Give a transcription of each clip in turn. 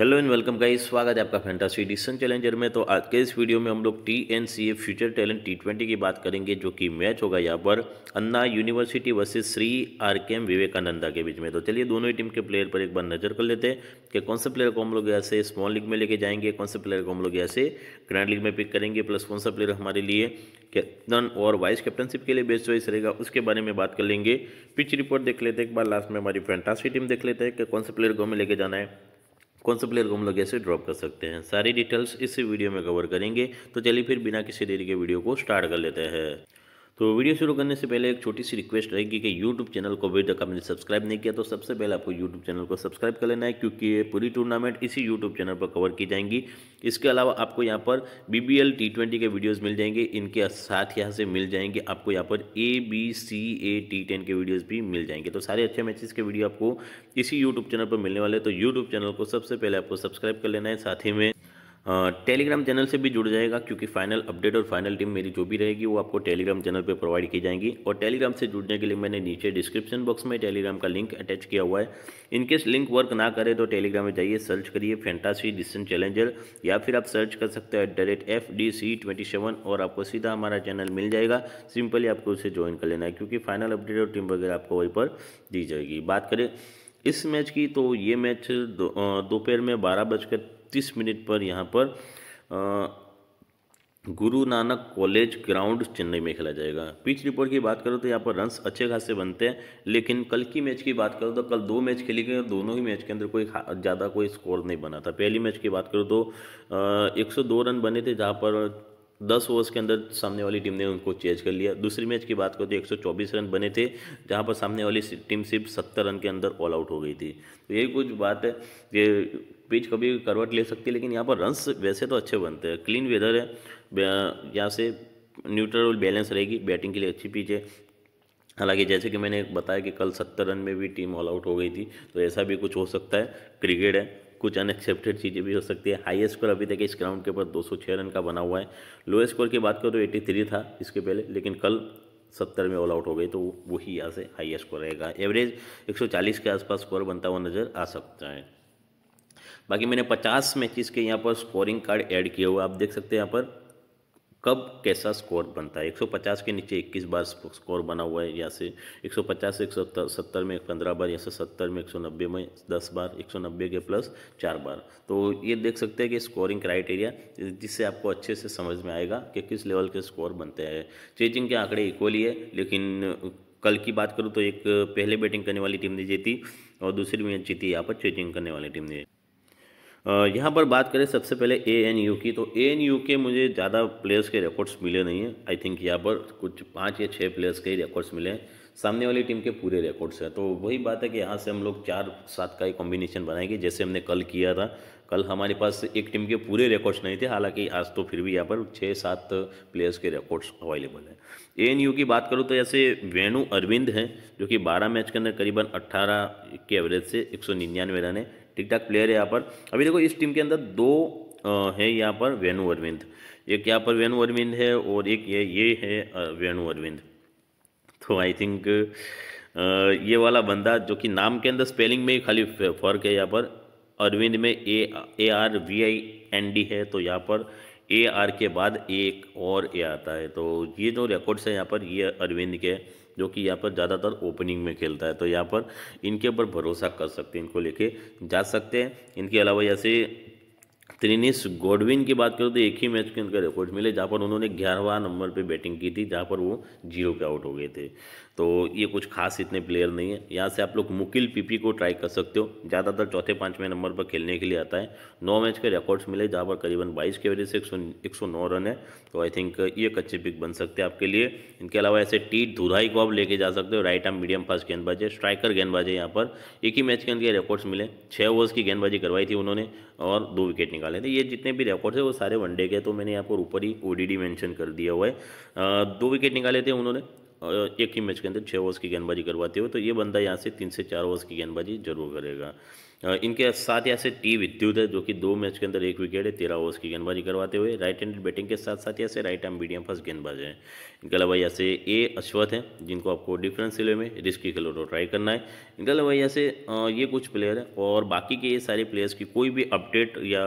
hello and welcome guys स्वागत है आपका फैंटासी एडिशन चैलेंजर में तो आज के इस वीडियो में हम लोग T N C A future talent T twenty की बात करेंगे जो कि मैच होगा यहाँ पर Anna university versus Shri R K M Vivekananda के बीच में तो चलिए दोनों ही टीम के प्लेयर पर एक बार नज़र कर लेते हैं कि कौन से प्लेयर को हम लोग यहाँ से स्मॉल लीग में लेके जाएंगे कौन से प्लेयर को हम लोग यहाँ से ग्रैंड लीग में पिक करेंगे प्लस कौन सा प्लेयर हमारे लिए कैप्टन और वाइस कैप्टनशिप के लिए बेस्ट चॉइस रहेगा उसके बारे में बात कर लेंगे पिच रिपोर्ट देख लेते हैं एक बार लास्ट में हमारी फैंटासी टीम देख लेते हैं कि कौन से प्लेयर को हमें लेके जाना है कौन से प्लेयर को हम लोग ऐसे ड्रॉप कर सकते हैं सारी डिटेल्स इस वीडियो में कवर करेंगे तो चलिए फिर बिना किसी देरी के वीडियो को स्टार्ट कर लेते हैं तो वीडियो शुरू करने से पहले एक छोटी सी रिक्वेस्ट रहेगी कि यूट्यूब चैनल को अभी तक आपने सब्सक्राइब नहीं किया तो सबसे पहले आपको यूट्यूब चैनल को सब्सक्राइब कर लेना है क्योंकि ये पूरी टूर्नामेंट इसी यूट्यूब चैनल पर कवर की जाएंगी इसके अलावा आपको यहाँ पर B B L T twenty के वीडियोज़ मिल जाएंगे इनके साथ यहाँ से मिल जाएंगे आपको यहाँ पर A B C A T ten के वीडियोज़ भी मिल जाएंगे तो सारे अच्छे मैचेस के वीडियो आपको इसी यूट्यूब चैनल पर मिलने वाले तो यूट्यूब चैनल को सबसे पहले आपको सब्सक्राइब कर लेना है साथ ही में टेलीग्राम चैनल से भी जुड़ जाएगा क्योंकि फाइनल अपडेट और फाइनल टीम मेरी जो भी रहेगी वो आपको टेलीग्राम चैनल पे प्रोवाइड की जाएंगी और टेलीग्राम से जुड़ने के लिए मैंने नीचे डिस्क्रिप्शन बॉक्स में टेलीग्राम का लिंक अटैच किया हुआ है इनकेस लिंक वर्क ना करे तो टेलीग्राम में जाइए सर्च करिए फैंटासी डिस्टेंस चैलेंजर या फिर आप सर्च कर सकते हैं at the rate F D C twenty seven और आपको सीधा हमारा चैनल मिल जाएगा सिंपली आपको उसे ज्वाइन कर लेना है क्योंकि फाइनल अपडेट और टीम वगैरह आपको वहीं पर दी जाएगी बात करें इस मैच की तो ये मैच दोपहर दो में बारह बजकर तीस मिनट पर यहाँ पर आ, गुरु नानक कॉलेज ग्राउंड चेन्नई में खेला जाएगा पिच रिपोर्ट की बात करो तो यहाँ पर रन्स अच्छे खासे बनते हैं लेकिन कल की मैच की बात करो तो कल दो मैच खेली गई और दोनों ही मैच के अंदर कोई ज़्यादा कोई स्कोर नहीं बना था पहली मैच की बात करो तो एक रन बने थे जहाँ पर दस ओवर्स के अंदर सामने वाली टीम ने उनको चेज कर लिया दूसरी मैच की बात करो तो 124 रन बने थे जहां पर सामने वाली टीम सिर्फ 70 रन के अंदर ऑल आउट हो गई थी तो यही कुछ बात है कि पिच कभी करवट ले सकती है लेकिन यहाँ पर रन्स वैसे तो अच्छे बनते हैं क्लीन वेदर है यहाँ से न्यूट्रल बैलेंस रहेगी बैटिंग के लिए अच्छी पिच है हालांकि जैसे कि मैंने बताया कि कल सत्तर रन में भी टीम ऑल आउट हो गई थी तो ऐसा भी कुछ हो सकता है क्रिकेट है कुछ अनएक्सेप्टेड चीज़ें भी हो सकती है हाईएस्ट स्कोर अभी तक इस ग्राउंड के ऊपर 206 रन का बना हुआ है लो स्कोर की बात करो तो 83 था इसके पहले लेकिन कल सत्तर में ऑल आउट हो गई तो वही यहाँ से हाईएस्ट स्कोर रहेगा एवरेज 140 के आसपास स्कोर बनता हुआ नज़र आ सकता है बाकी मैंने पचास मैचेस के यहाँ पर स्कोरिंग कार्ड ऐड किया हुआ आप देख सकते हैं यहाँ पर कब कैसा स्कोर बनता है 150 के नीचे 21 बार स्कोर बना हुआ है यहाँ से 150 से 170 में 15 बार या से 70 में 190 में 10 बार 190 के प्लस चार बार तो ये देख सकते हैं कि स्कोरिंग क्राइटेरिया जिससे आपको अच्छे से समझ में आएगा कि किस लेवल के स्कोर बनते हैं चेजिंग के आंकड़े इक्वली है लेकिन कल की बात करूँ तो एक पहले बैटिंग करने वाली टीम ने जीती और दूसरी मैच जीती यहाँ पर चेजिंग करने वाली टीम ने यहाँ पर बात करें सबसे पहले ए एन यू की तो ए एन यू के मुझे ज़्यादा प्लेयर्स के रिकॉर्ड्स मिले नहीं हैं आई थिंक यहाँ पर कुछ पाँच या छः प्लेयर्स के रिकॉर्ड्स मिले हैं सामने वाली टीम के पूरे रिकॉर्ड्स हैं तो वही बात है कि यहाँ से हम लोग चार सात का ही कॉम्बिनेशन बनाएंगे जैसे हमने कल किया था कल हमारे पास एक टीम के पूरे रिकॉर्ड्स नहीं थे हालांकि आज तो फिर भी यहाँ पर छः सात प्लेयर्स के रिकॉर्ड्स अवेलेबल हैं ए एन यू की बात करूँ तो ऐसे वेणु अरविंद हैं जो कि बारह मैच के अंदर करीबन अट्ठारह के एवरेज से एक सौ निन्यानवे रन है ठीक ठाक प्लेयर है यहाँ पर अभी देखो इस टीम के अंदर दो है यहाँ पर वेनु अरविंद एक यहाँ पर वेनु अरविंद है और एक ये ये है वेनु अरविंद तो आई थिंक ये वाला बंदा जो कि नाम के अंदर स्पेलिंग में ही खाली फ़र्क है यहाँ पर अरविंद में A A R V I N D है तो यहाँ पर ए आर के बाद एक और ए आता है तो ये जो रिकॉर्ड्स है यहाँ पर ये अरविंद के जो कि यहाँ पर ज़्यादातर ओपनिंग में खेलता है तो यहाँ पर इनके ऊपर भरोसा कर सकते हैं इनको लेके जा सकते हैं इनके अलावा जैसे त्रिनिस गोडविन की बात करो तो एक ही मैच के इनका रिकॉर्ड मिले जहाँ पर उन्होंने ग्यारहवा नंबर पे बैटिंग की थी जहाँ पर वो जीरो के आउट हो गए थे तो ये कुछ खास इतने प्लेयर नहीं है यहाँ से आप लोग मुकिल पीपी को ट्राई कर सकते हो ज़्यादातर चौथे पाँचवें नंबर पर खेलने के लिए आता है नौ मैच के रिकॉर्ड्स मिले जहाँ पर करीबन बाईस के वजह से एक सौ नौ रन है तो आई थिंक ये एक अच्छे पिक बन सकते हैं आपके लिए इनके अलावा ऐसे टी धुराई को आप लेके जा सकते हो राइट आर्म मीडियम फास्ट गेंदबाज है स्ट्राइकर गेंदबाज है यहाँ पर एक ही मैच के अंदर रिकॉर्ड्स मिले छः ओवर्स की गेंदबाजी करवाई थी उन्होंने और दो विकेट निकाले थे ये जितने भी रिकॉर्ड्स है वो सारे वनडे के तो मैंने यहाँ पर ऊपर ही ओ डी मेंशन कर दिया हुआ है दो विकेट निकाले थे उन्होंने एक ही मैच के अंदर छः ओवर्स की गेंदबाजी करवाते हुए तो ये बंदा यहाँ से तीन से चार ओवर्स की गेंदबाजी जरूर करेगा इनके साथ यहाँ से टी विद्युत है जो कि दो मैच के अंदर एक विकेट है तेरह ओवर्स की गेंदबाजी करवाते हुए राइट हैंडेड बैटिंग के साथ साथ यहाँ से राइट आर्म मीडियम फर्स्ट गेंदबाज है इनके अलावा यहाँ से ए अश्वथ हैं जिनको आपको डिफरेंस सिले में रिस्की खेलो तो ट्राई करना है इनके अलावा यहाँ से ये कुछ प्लेयर हैं और बाकी के ये सारे प्लेयर्स की कोई भी अपडेट या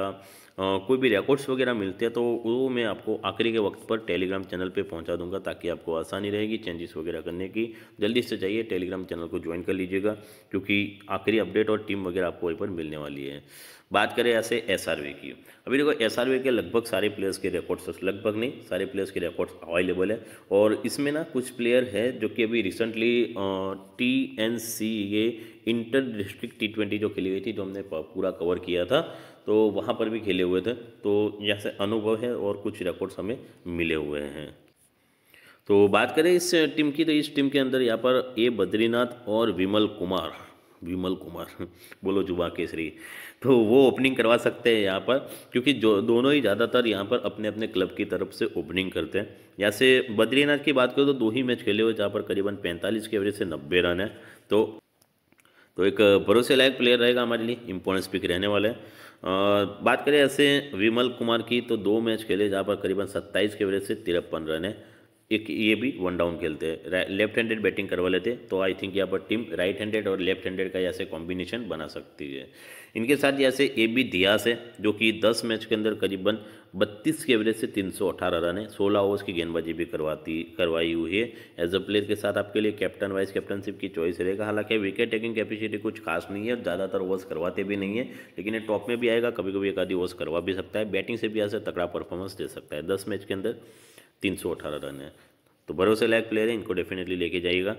कोई भी रिकॉर्ड्स वगैरह मिलते हैं तो वो मैं आपको आखिरी के वक्त पर टेलीग्राम चैनल पे पहुंचा दूंगा ताकि आपको आसानी रहेगी चेंजेस वगैरह करने की जल्दी से चाहिए टेलीग्राम चैनल को ज्वाइन कर लीजिएगा क्योंकि आखिरी अपडेट और टीम वगैरह आपको वहीं पर मिलने वाली है बात करें ऐसे एस की अभी देखो एस के लगभग सारे प्लेयर्स के रिकॉर्ड्स लगभग नहीं सारे प्लेयर्स के रिकॉर्ड्स अवेलेबल है और इसमें ना कुछ प्लेयर है जो कि अभी रिसेंटली टी एन सी ये इंटर डिस्ट्रिक्ट टी ट्वेंटी जो खेली गई थी जो हमने पूरा कवर किया था तो वहाँ पर भी खेले हुए थे तो यहाँ से अनुभव है और कुछ रिकॉर्ड्स हमें मिले हुए हैं तो बात करें इस टीम की तो इस टीम के अंदर यहाँ पर ए बद्रीनाथ और विमल कुमार विमल कुमार बोलो जुबा केसरी तो वो ओपनिंग करवा सकते हैं यहाँ पर क्योंकि जो दोनों ही ज़्यादातर यहाँ पर अपने अपने क्लब की तरफ से ओपनिंग करते हैं यहाँ से बद्रीनाथ की बात करें तो दो ही मैच खेले हुए जहाँ पर करीबन 45 के एवरेज से 90 रन है तो तो एक भरोसे लायक प्लेयर रहेगा हमारे लिए इम्पोर्टेंस पिक रहने वाला है और बात करें ऐसे विमल कुमार की तो दो मैच खेले जहाँ पर करीबन सत्ताईस के एवरेज से तिरपन रन है एक ये भी वन डाउन खेलते हैं लेफ्ट हैंडेड बैटिंग करवा लेते तो आई थिंक यहाँ पर टीम राइट हैंडेड और लेफ्ट हैंडेड का ऐसे कॉम्बिनेशन बना सकती है इनके साथ यहाँ से ए बी दियास है जो कि 10 मैच के अंदर करीबन 32 के एवरेज से 318 रन है 16 ओवर्स की गेंदबाजी भी करवाती करवाई हुई है एज अ प्लेयर के साथ आपके लिए कैप्टन वाइस कैप्टनशिप की चॉइस रहेगा हालांकि विकेट टेकिंग कैपेसिटी कुछ खास नहीं है और ज़्यादातर ओवर्स करवाते भी नहीं है लेकिन ये टॉप में भी आएगा कभी कभी एक आधी ओवर्स करवा भी सकता है बैटिंग से भी ऐसे तकड़ा परफॉर्मेंस दे सकता है दस मैच के अंदर तीन सौ अठारह रन है तो भरोसे लायक प्लेयर है इनको डेफिनेटली लेके जाइएगा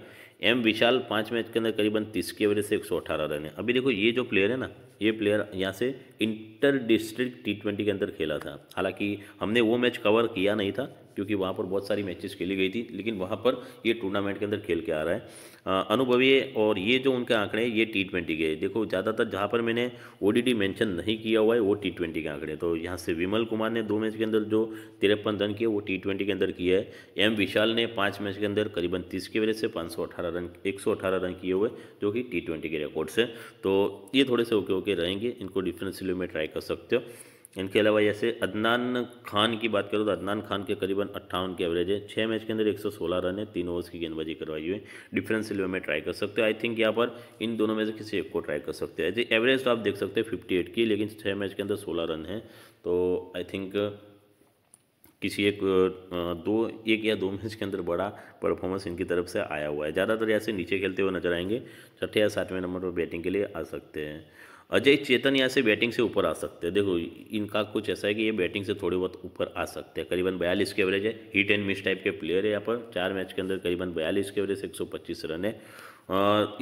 एम विशाल पाँच मैच के अंदर करीबन तीस की एवरेज से एक सौ अठारह रन है अभी देखो ये जो प्लेयर है ना ये प्लेयर यहाँ से इंटर डिस्ट्रिक्ट टी ट्वेंटी के अंदर खेला था हालांकि हमने वो मैच कवर किया नहीं था क्योंकि वहाँ पर बहुत सारी मैचेस खेली गई थी लेकिन वहाँ पर ये टूर्नामेंट के अंदर खेल के आ रहा है अनुभवी और ये जो उनके आंकड़े हैं ये टी ट्वेंटी के देखो ज़्यादातर जहाँ पर मैंने ओ डी मेंशन नहीं किया हुआ है वो टी ट्वेंटी के आंकड़े तो यहाँ से विमल कुमार ने दो मैच के अंदर जो तिरपन रन किए वो टी ट्वेंटी के अंदर किया है एम विशाल ने पाँच मैच के अंदर करीबन तीस की वजह से पाँच सौ अठारह रन एक सौ अठारह रन किए हुए जो कि टी ट्वेंटी के रिकॉर्ड से तो ये थोड़े से ओके ओके रहेंगे इनको डिफरेंस में ट्राई कर सकते हो इनके अलावा जैसे अदनान खान की बात करूँ तो अदनान खान के करीबन अट्ठावन की एवरेज है छः मैच के अंदर 116 रन है तीन ओवर्स की गेंदबाजी करवाई हुई है डिफरेंस इलेवन में ट्राई कर सकते हो आई थिंक यहाँ पर इन दोनों में से किसी एक को ट्राई कर सकते हैं एवरेज तो आप देख सकते हैं एट की लेकिन छः मैच के अंदर सोलह रन है तो आई थिंक किसी एक दो एक या दो मैच के अंदर बड़ा परफॉर्मेंस इनकी तरफ से आया हुआ है ज़्यादातर ऐसे नीचे खेलते हुए नजर आएंगे छठे या सातवें नंबर पर बैटिंग के लिए आ सकते हैं अजय चेतन यहाँ से बैटिंग से ऊपर आ सकते हैं देखो इनका कुछ ऐसा है कि ये बैटिंग से थोड़े बहुत ऊपर आ सकते हैं करीबन बयालीस के एवरेज है हिट एंड मिस टाइप के प्लेयर है यहाँ पर चार मैच के अंदर करीबन बयालीस के एवरेज एक सौ पच्चीस रन है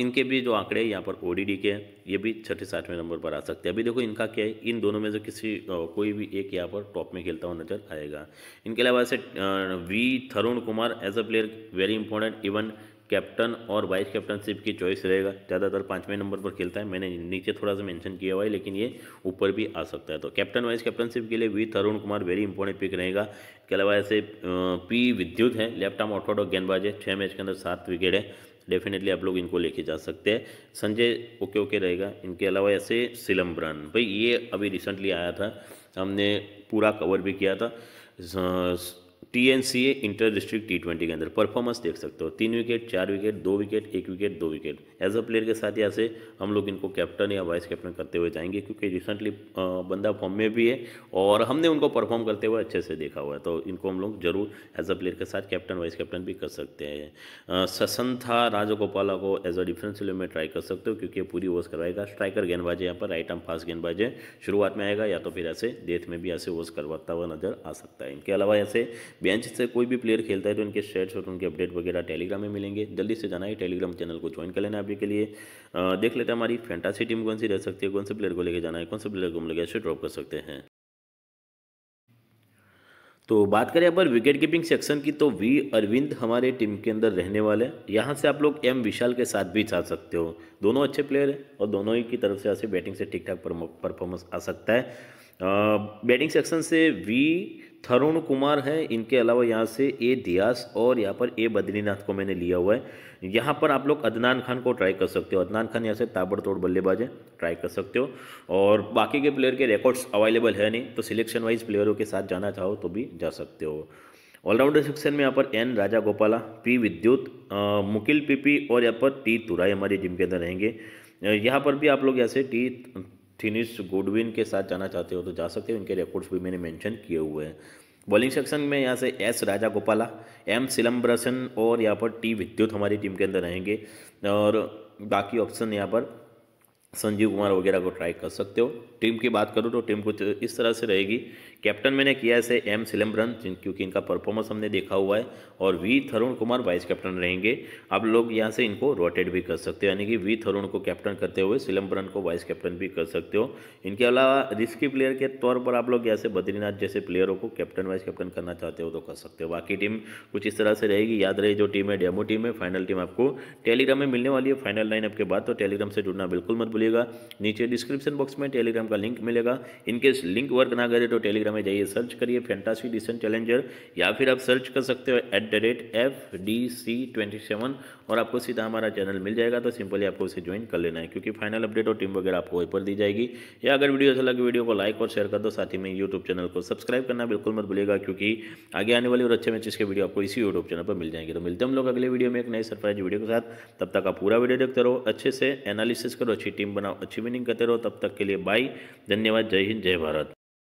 इनके भी जो आंकड़े हैं यहाँ पर ओ के ये भी छठे साठवें नंबर पर आ सकते हैं अभी देखो इनका क्या है इन दोनों में से किसी कोई भी एक यहाँ पर टॉप में खेलता हुआ नजर आएगा इनके अलावा ऐसे V Tharun Kumar as a player very important even captain और वाइस कैप्टनशिप की चॉइस रहेगा ज़्यादातर पाँचवें नंबर पर खेलता है मैंने नीचे थोड़ा सा मेंशन किया हुआ है लेकिन ये ऊपर भी आ सकता है तो कैप्टन वाइस कैप्टनशिप के लिए V Tarun Kumar very important pick रहेगा इसके अलावा ऐसे पी विद्युत है लेफ्ट आर्म ऑर्थोडॉक गेंदबाज है छः मैच के अंदर सात विकेट है डेफिनेटली आप लोग इनको लेके जा सकते हैं संजय ओके ओके रहेगा इनके अलावा ऐसे सिलम्बरन भाई ये अभी रिसेंटली आया था हमने पूरा कवर भी किया था T N C A inter district T twenty के अंदर परफॉर्मेंस देख सकते हो तीन विकेट चार विकेट दो विकेट एक विकेट दो विकेट एज अ प्लेयर के साथ यहाँ से हम लोग इनको कैप्टन या वाइस कैप्टन करते हुए जाएंगे क्योंकि रिसेंटली बंदा फॉर्म में भी है और हमने उनको परफॉर्म करते हुए अच्छे से देखा हुआ है तो इनको हम लोग जरूर एज अ प्लेयर के साथ कैप्टन वाइस कैप्टन भी कर सकते हैं ससंथा राजगोपाला को एज अ डिफेंसिव में ट्राई कर सकते हो क्योंकि पूरी ओवर्स करवाएगा स्ट्राइकर गेंदबाज है यहाँ पर राइट आर्म फास्ट गेंदबाज है शुरुआत में आएगा या तो फिर ऐसे डेथ में भी ऐसे ओवर्स करवाता हुआ नजर आ सकता है इनके अलावा ऐसे बेंच से कोई भी प्लेयर खेलता है तो इनके स्टेट्स और उनके अपडेट वगैरह टेलीग्राम में मिलेंगे जल्दी से जाना है टेलीग्राम चैनल को ज्वाइन कर लेना अभी के लिए देख लेते हैं हमारी फैंटासी टीम कौन सी रह सकती है कौन से प्लेयर को लेकर जाना है कौन से प्लेयर को हम लोग ऐसे ड्रॉप कर सकते हैं तो बात करें अपन विकेट कीपिंग सेक्शन की तो वी अरविंद हमारे टीम के अंदर रहने वाले हैं यहाँ से आप लोग एम विशाल के साथ भी जा सकते हो दोनों अच्छे प्लेयर हैं और दोनों ही की तरफ से ऐसे बैटिंग से ठीक ठाक परफॉर्मेंस आ सकता है बैटिंग सेक्शन से वी थरुण कुमार है इनके अलावा यहाँ से ए दियास और यहाँ पर ए बद्रीनाथ को मैंने लिया हुआ है यहाँ पर आप लोग अदनान खान को ट्राई कर सकते हो अदनान खान यहाँ से ताबड़तोड़ बल्लेबाज है ट्राई कर सकते हो और बाकी के प्लेयर के रिकॉर्ड्स अवेलेबल है नहीं तो सिलेक्शन वाइज प्लेयरों के साथ जाना चाहो तो भी जा सकते हो ऑलराउंडर सेक्शन में यहाँ पर एन राजा गोपाला पी विद्युत मुकिल पीपी और यहाँ पर टी तुराई हमारी टीम के अंदर रहेंगे यहाँ पर भी आप लोग यहाँ से टी थिनिस गुडविन के साथ जाना चाहते हो तो जा सकते हो इनके रिकॉर्ड्स भी मैंने मेंशन किए हुए हैं बॉलिंग सेक्शन में यहाँ से एस राजा गोपाला एम सिलम्बरसन और यहाँ पर टी विद्युत हमारी टीम के अंदर रहेंगे और बाकी ऑप्शन यहाँ पर संजीव कुमार वगैरह को ट्राई कर सकते हो टीम की बात करूँ तो टीम कुछ इस तरह से रहेगी कैप्टन मैंने किया से एम सिलम्बरन क्योंकि इनका परफॉर्मेंस हमने देखा हुआ है और V Tharun Kumar vice captain रहेंगे आप लोग यहाँ से इनको रोटेट भी कर सकते हो यानी कि वी थरुण को कैप्टन करते हुए सिलम्बरन को वाइस कैप्टन भी कर सकते हो इनके अलावा रिस्की प्लेयर के तौर पर आप लोग यहाँ से बद्रीनाथ जैसे प्लेयरों को कैप्टन वाइस कैप्टन करना चाहते हो तो कर सकते हो बाकी टीम कुछ इस तरह से रहेगी याद रहे जो टीम है डेमो टीम है फाइनल टीम आपको टेलीग्राम में मिलने वाली है फाइनल लाइन के बाद तो टेलीग्राम से जुड़ना बिल्कुल मत भूलिएगा नीचे डिस्क्रिप्शन बॉक्स में टेलीग्राम का लिंक मिलेगा इनकेस लिंक वर्क ना करे तो टेलीग्राम में जाइए सर्च करिए फैंटासी डिसेंट चैलेंजर या फिर आप सर्च कर सकते हो at the rate F D C twenty seven और आपको सीधा हमारा चैनल मिल जाएगा तो सिंपली आपको उसे ज्वाइन कर लेना है क्योंकि फाइनल अपडेट और टीम वगैरह आपको वहीं पर दी जाएगी या अगर वीडियो अच्छा लगे वीडियो को लाइक और शेयर कर दो साथ ही में यूट्यूब चैनल को सब्सक्राइब करना बिल्कुल मत भूलेगा क्योंकि आगे आने वाले और अच्छे मैचेस के वीडियो आपको इसी यूट्यूब चैनल पर मिल जाएंगे तो मिलते हम लोग अगले वीडियो में एक नए सरप्राइज वीडियो के साथ तब तक आप पूरा वीडियो देखते रहो अच्छे से एनालिसिस करो अच्छी टीम टीम बनाओ अच्छी विनिंग करते रहो तब तक के लिए बाय धन्यवाद जय हिंद जय भारत